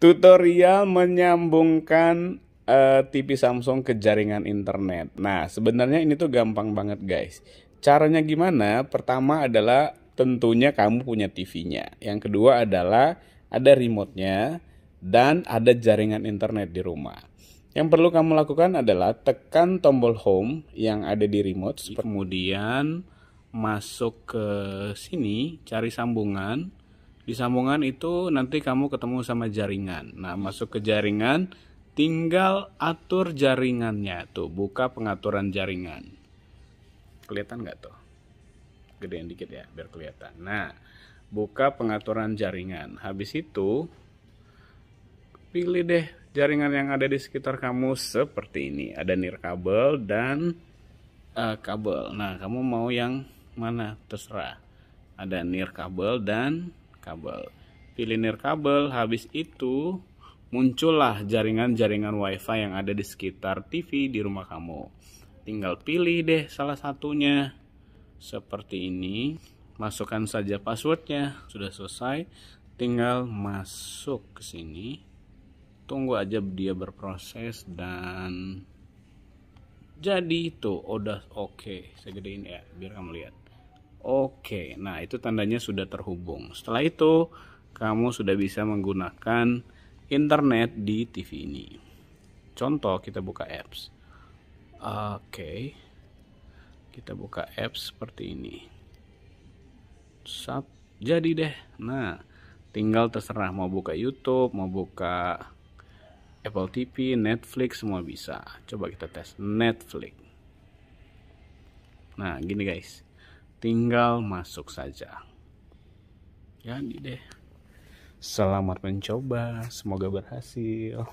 tutorial menyambungkan uh, eh, TV Samsung ke jaringan internet. Nah, sebenarnya ini tuh gampang banget, guys. Caranya gimana? Pertama adalah tentunya kamu punya TV-nya. Yang kedua adalah ada remote-nya dan ada jaringan internet di rumah. Yang perlu kamu lakukan adalah tekan tombol home yang ada di remote, kemudian masuk ke sini, cari sambungan, di sambungan itu nanti kamu ketemu sama jaringan. Nah, masuk ke jaringan, tinggal atur jaringannya. Tuh, buka pengaturan jaringan. Kelihatan nggak tuh? Gedein dikit ya, biar kelihatan. Nah, buka pengaturan jaringan. Habis itu, pilih deh jaringan yang ada di sekitar kamu seperti ini. Ada nirkabel dan uh, kabel. Nah, kamu mau yang mana? Terserah. Ada nirkabel dan kabel filinir kabel habis itu muncullah jaringan-jaringan wifi yang ada di sekitar TV di rumah kamu tinggal pilih deh salah satunya seperti ini masukkan saja passwordnya sudah selesai tinggal masuk ke sini tunggu aja dia berproses dan jadi itu udah oke okay. saya gedein ya biar kamu lihat Oke, nah itu tandanya sudah terhubung. Setelah itu, kamu sudah bisa menggunakan internet di TV ini. Contoh, kita buka apps. Oke, kita buka apps seperti ini. Sat, jadi deh. Nah, tinggal terserah mau buka YouTube, mau buka Apple TV, Netflix, semua bisa. Coba kita tes Netflix. Nah, gini guys tinggal masuk saja jadi deh selamat mencoba semoga berhasil